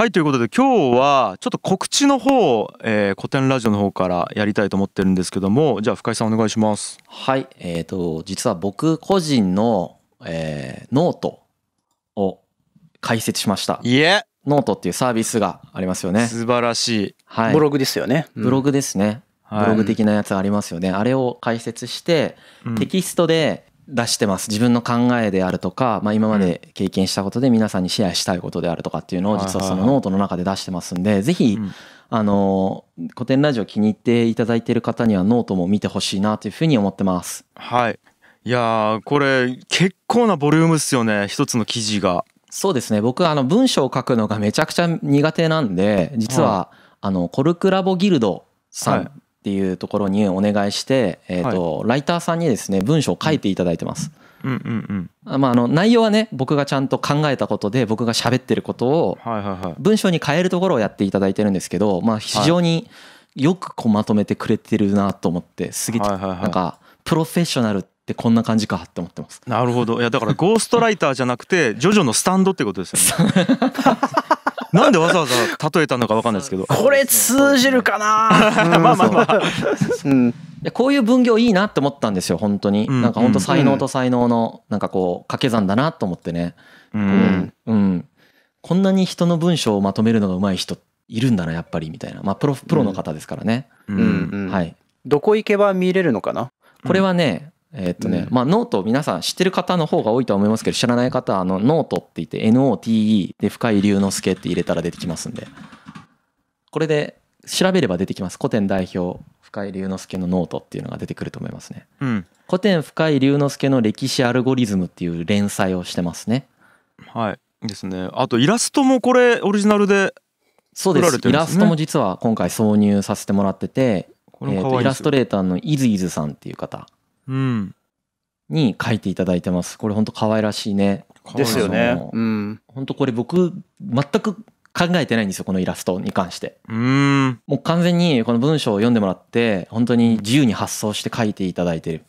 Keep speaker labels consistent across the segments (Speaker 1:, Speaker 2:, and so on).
Speaker 1: はいということで今日はちょっと告知の方を、えー、古典ラジオの方からやり
Speaker 2: たいと思ってるんですけどもじゃあ深井さんお願いします。はいえーと、実は僕個人の、えー、ノートを解説しました。いえノートっていうサービスがありますよね。
Speaker 1: 素晴らしい。はい、ブログですよね。ブロ
Speaker 2: グですね。うん、ブログ的なやつありますよね。はい、あれを解説して、テキストで出してます自分の考えであるとか、まあ、今まで経験したことで皆さんにシェアしたいことであるとかっていうのを実はそのノートの中で出してますんで是非、あの古典ラジオ気に入っていただいている方にはノートも見てほしいなというふうに思ってます。
Speaker 1: はいいやこれ
Speaker 2: 結構なボリュームっすよね一つの記事が。そうですね僕あの文章を書くのがめちゃくちゃ苦手なんで実は、あのコルクラボギルドさんっていうところにお願いして、えーと、はい、ライターさんにですね文章を書いていただいてます。う
Speaker 1: んうん
Speaker 2: うんまあ、あの内容はね僕がちゃんと考えたことで僕が喋ってることを文章に変えるところをやっていただいてるんですけど、まあ、非常によくこうまとめてくれてるなと思ってすげえなんかプロフェッショナルってこんな感じかって思ってます。
Speaker 1: なるほど。いやだからゴーストライターじゃなくてジョジョのスタンドってことですよね。なんでわざわざ例えたのかわかんないですけど。
Speaker 3: これ通じるかな。まあまあまあ。
Speaker 2: うんこういう分業いいなって思ったんですよ本当に、うん、なんか本当才能と才能のなんかこう掛け算だなと思ってね、うん、うん、こんなに人の文章をまとめるのが上手い人いるんだなやっぱりみたいなまあプロプロの方ですからね、うん、うん、はいどこ行けば見れるのかなこれはねえっとね、まあノート皆さん知ってる方の方が多いとは思いますけど知らない方はあのノートって言って NOTE で深井龍之介って入れたら出てきますんでこれで調べれば出てきます古典代表深井龍之介のノートっていうのが出てくると思いますね、うん、古典深井龍之介の歴史アルゴリズムっていう連載をしてますねはいですねあとイラストもこれオリジナルでそうです、イラストも実は今回挿入させてもらっててえー、とイラストレーターのイズイズさんっていう方に書いていただいてます。これ本当可愛らしいね。ですよね。うん、本当これ僕全く考えてないんですよこのイラストに関してうんもう完全にこの文章を読んでもらって本当に自由に発想して書いていただいてる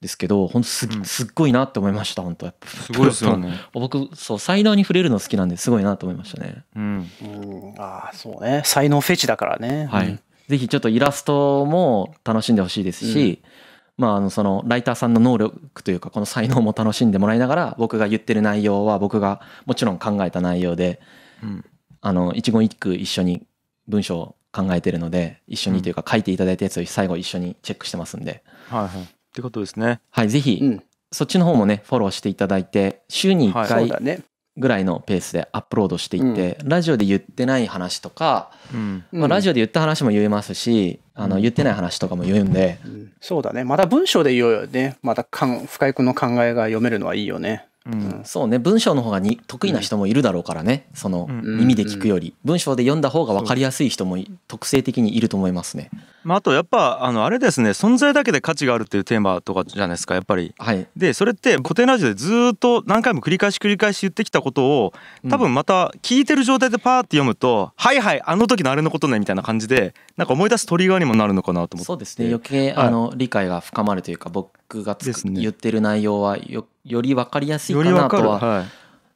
Speaker 2: ですけど本当す,、すっごいなって思いました本当やっすごいですよね 僕そう才能に触れるの好きなんですごいなと思いましたねうん、うん
Speaker 3: ああそ
Speaker 2: うね才能フェチだからねはい、うん、ぜひちょっとイラストも楽しんでほしいですし、うんまあ、あのそのライターさんの能力というかこの才能も楽しんでもらいながら僕が言ってる内容は僕がもちろん考えた内容で、うん、あの一言一句一緒に文章を考えてるので一緒にというか書いていただいたやつを最後一緒にチェックしてますんで。はいはい、ってことですね。はい、ぜひ、うん、そっちの方もねフォローしていただいて週に1回、ぐらいのペースでアップロードしていって、ラジオで言ってない話とか、
Speaker 3: うん、まあ、ラジ
Speaker 2: オで言った話も言えますし、うん、あの言ってない話とかも言うんで、
Speaker 3: そうだね。また文章で言おうよね。また深井君の考えが読めるのはいいよね。うん、そうね文章の方がに得意な人もいるだろうからね、その耳
Speaker 2: で聞くより、文章で読んだ方が分かりやすい人も特性的にいると思いますね。
Speaker 1: まあ、あとやっぱあのあれですね存在だけで価値があるっていうテーマとかじゃないですかやっぱり。はい、でそれって古典ラジオでずっと何回も繰り返し繰り返し言ってきたことを多分また聞いてる状態でパーって読むと「はいはいあの時のあれのことね」みたいな感じでなんか思い出すトリガーにもなるのかなと思って。そうです
Speaker 2: ね余計、あの理解が深まるというか僕が、ね、言ってる内容はよより分かりやすいかなとは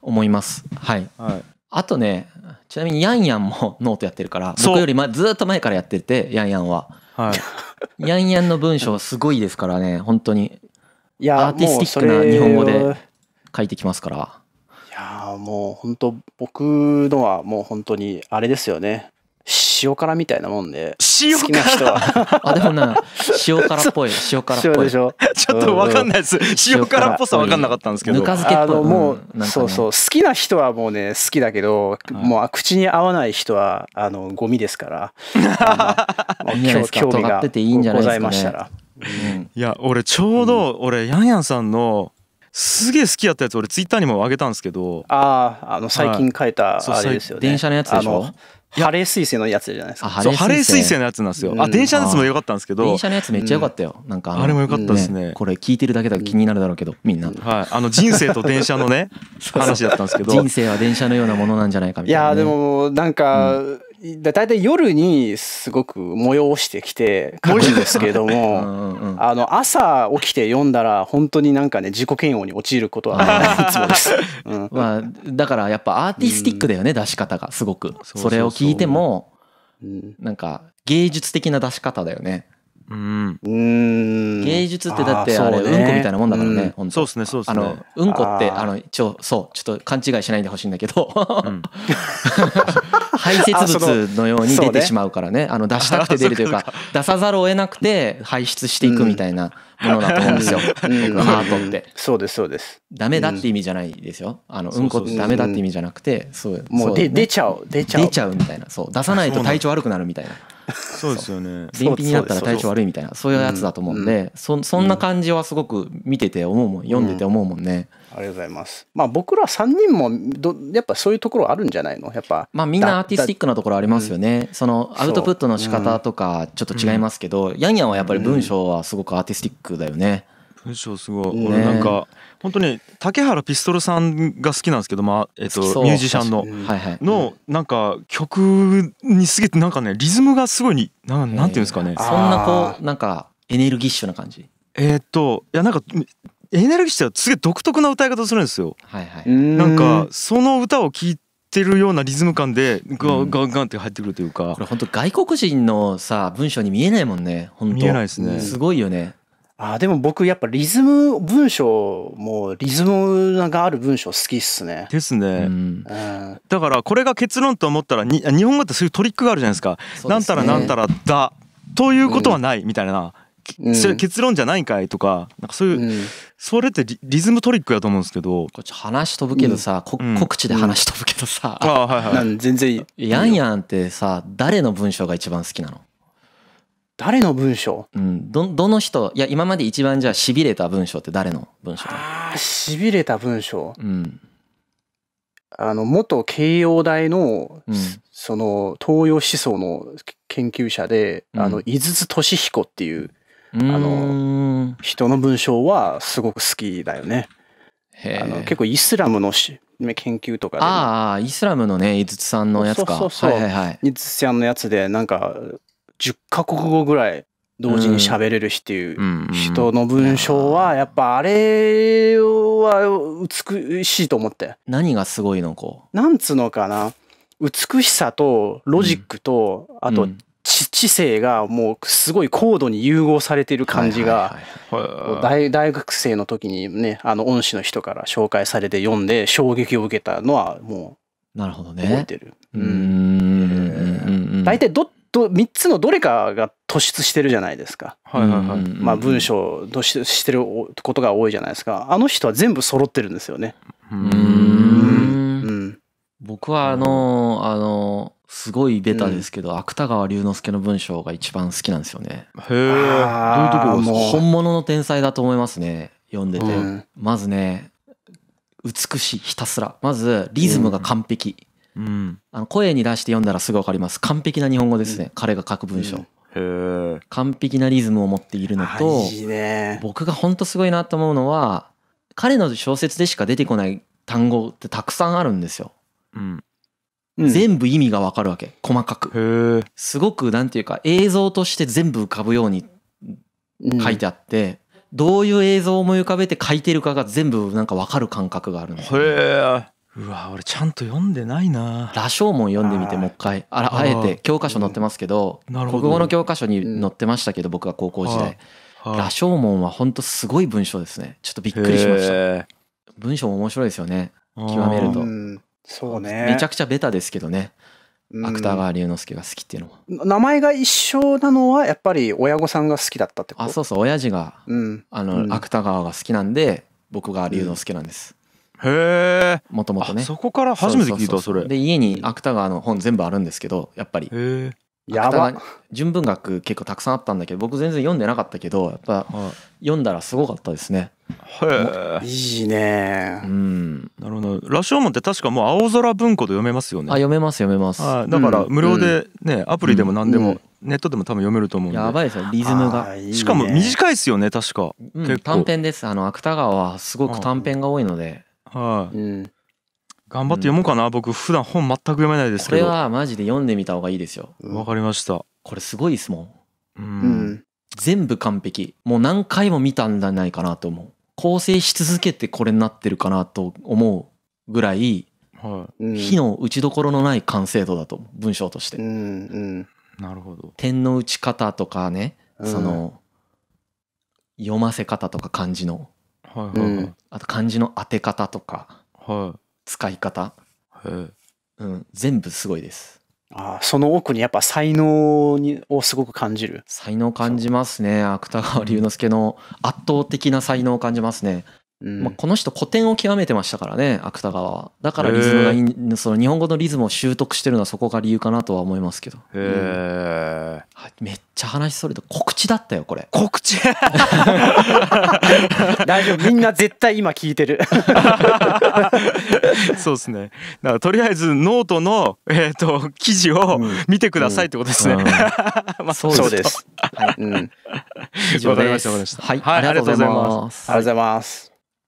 Speaker 2: 思います。はい、はい、あとねちなみにヤンヤンもノートやってるから僕より、ま、ずっと前からやっててヤンヤンは。はい、ヤンヤンの文章すごいですからね本当に
Speaker 3: いやアーティスティックな日本語で書いてきますから。いやもう本当僕のはもう本当にあれですよね塩辛みたいなもんで塩辛好きな人はあでもな塩辛っぽい塩辛っぽいでしょちょっと分かんないです塩辛っぽさ分かんなかったんですけどぬか漬けっぽいもう、うんね、そうそう好きな人はもうね好きだけど、はい、もう口に合わない人はあのゴミですから 興味がございましたら。う
Speaker 1: ん、いや俺ちょうど俺ヤンヤンさんのすげえ好きやったやつ俺ツイッターにもあげたんですけどあああの最近書いたあれですよね、はい、電車のやつで
Speaker 3: しょハレー彗星のやつじゃないですか。ハレー彗星のやつなんですよ。あ、電車のやつも良かったんですけど。電車のやつめっちゃ良かったよ。
Speaker 2: なんかあれも良かったですね。これ聞いてるだけだと気になるだろうけど、みんな。はい。
Speaker 3: あの人生と電車のね、話だったんですけど。人生
Speaker 2: は電車のようなものなんじゃないかみたいな。いやで
Speaker 3: もなんかだ大体夜にすごく催してきて書くんですけれども うん、あの朝起きて読んだら本当になんかね自己嫌悪に陥ることは、な いつもです、うん、まあ、だからやっぱアーティスティックだよね、うん、出し方が
Speaker 2: すごくそれを聞いてもなんか芸術的な出し方だよね
Speaker 3: うん芸術ってだってあれうんこみたいなもんだからね、う
Speaker 2: ん、そうですねそうですねあのうんこってあの一応そうちょっと勘違いしないでほしいんだけど、うん、
Speaker 3: 排泄物のように出てしまうからねあの出したくて出るというか
Speaker 2: 出さざるを得なくて排出していくみたいなものだと思うんですよ、うん、アートって、そうですそうですダメだって意味じゃないですよあのうんこってダメだって意味じゃなくて出ちゃう出ちゃう出ちゃうみたいなそう出さないと体調悪くなるみたいな。そうですよね便秘になったら体調悪いみたいなそういうやつだと思うんで、そそんな感じはすごく見てて思うもん読んでて思うもんね、
Speaker 3: ありがとうございます。まあ僕ら3人もどやっぱそういうところあるんじゃないのやっぱ。まあみんなアーティスティックなところありますよ
Speaker 2: ね。そのアウトプットの仕方とかちょっと違いますけど、ヤンヤンはやっぱり文章はすごくアーティスティックだよね。うん文章すごい、ね、俺なんか本
Speaker 1: 当に竹原ピストルさんが好きなんですけど、まあえっと、ミュージシャンの、はいはい、のなんか曲にすげてなんかねリズムがすごいになんなんていうんですかね、そんなこうなんかエネルギッシュな感じえー、っといやなんかエネルギッシュってすげえ独特な歌い方するんですよ。
Speaker 2: はいはい、なんか
Speaker 1: その歌を聴いてるようなリズム感
Speaker 2: でガンガンガンって入ってくるというか、うん、これ本当外国人のさ文章に見えないもんね本
Speaker 3: 当見えないですねすごいよねあでも僕やっぱリズム文章もリズムがある文章好きっすね。ですね。うん、だからこれが結論
Speaker 1: と思ったら日本語ってそういうトリックがあるじゃないですか。すね、なんたらなんたらだということはないみたいな、うん、それ結論じゃないんかいとかなんかそういう、うん、それってリズムトリ
Speaker 2: ックやと思うんですけどこっち話飛ぶけどさ、こ告知で話飛
Speaker 3: ぶけどさ、あはいはい、
Speaker 2: 全然やんやんってさ誰の文章が一番好きなの誰の文章、うん、どどの人いや今まで一番じゃあしびれた文章って誰の文章ああし
Speaker 3: びれた文章、うん、あの元慶応大の、うん、その東洋思想の研究者で、うん、あの井筒俊彦っていうあの人の文章はすごく好きだよね。あの結構イスラムのし研究とかであ
Speaker 2: あイスラムのね井筒さん
Speaker 3: のやつかそうそうそう、はいはいはい、井筒さんのやつでなんか10カ国語ぐらい同時に喋れるしっていう人の文章はやっぱあれは美しいと思って何がすごいのこうなんつうのかな美しさとロジックと、あと知性がもうすごい高度に融合されてる感じが大学生の時にねあの恩師の人から紹介されて読んで衝撃を受けたのはも
Speaker 2: うなるほどね。覚え
Speaker 3: てる。大体どっど3つのどれかが突出してるじゃないですか、はいはいはいまあ、文章突出してることが多いじゃないですかあの人は全部揃ってるんですよね。うん僕
Speaker 2: はあのあのすごいベタですけど、うん、芥川龍之介の文章が一番好きなんですよね。へえ。どういうところ本物の天才だと思いますね。読んでて、うん、まずね美しいひたすらまずリズムが完璧、うん、あの声に出して読んだらすぐ分かります完璧な日本語ですね、うん、彼が書く文章、うん、完璧なリズムを持っているのと僕が本当すごいなと思うのは彼の小説でしか出てこない単語ってたくさんあるんですよ、うん全部意味が分かるわけ細かくすごくなんていうか映像として全部浮かぶように書いてあって、どういう映像を思い浮かべて書いてるかが全部なんか分かる感覚があるんです
Speaker 1: よ、ね、うわ俺ちゃんと読んでないな
Speaker 2: 羅生門読んでみてもう一回あらあえて教科書載ってますけど国語の教科書に載ってましたけど僕は高校時代羅生門は本当すごい文章ですねちょっとびっくりしました文章も面白いですよね極めると
Speaker 3: そうねめちゃ
Speaker 2: くちゃベタですけどね芥川龍之介が好きっていう
Speaker 3: のも名前が一緒なのはやっぱり親御さんが好きだったってことあそうそう親父が、うん、あの、芥川が好きなんで僕が龍之
Speaker 2: 介なんです、へえもともとねそこから初めて聞いたそれで家に芥川の本全部あるんですけどやっぱりへえやば純文学結構たくさんあったんだけど僕全然読んでなかったけどやっぱ読んだらすごかったですね。
Speaker 1: はい、いいねうんなるほど「羅生門」って確かもう青空文庫で読めますよね
Speaker 2: あ読めます読めますだから無料でね、うん、アプリでも何でも、うん、
Speaker 1: ネットでも多分読めると思うんでやばいですよリズムが、ね、しかも短いですよね確か、うん、短編ですあの芥川はすごく短編が多いのではい、うん頑張って読もうかな、うん、僕普段本全く読めないですけどこれは
Speaker 2: マジで読んでみた方がいいですよわかりましたこれすごいですもん、うん、全部完璧もう何回も見たんじゃないかなと思う構成し続けてこれになってるかなと思うぐらい、はい、火の打ちどころのない完成度だと文章として、うん、うん、なるほど点の打ち方とかねその、読ませ方とか漢字の
Speaker 1: あ
Speaker 2: と漢字の当て方とか、はい、使い方、はい、うん、全部すごいですあその奥にやっぱ才能をすごく感じる才能感じますね芥川龍之介の圧倒的な才能を感じますねうん、まあ、この人古典を極めてましたからね芥川はだからリズムがいいその日本語のリズムを習得してるのはそこが理由かなとは思いますけどへえ、うん、めっちゃ話それと告知だったよこれ告知 大丈夫みんな絶対今聞いて
Speaker 1: る そうですねだからとりあえずノートの、えーと、記事を見てくださいってことですね、うん まあ、そうです
Speaker 3: はい、うん、以上ですかりましたはい、はい、ありがとうございますありがとうございます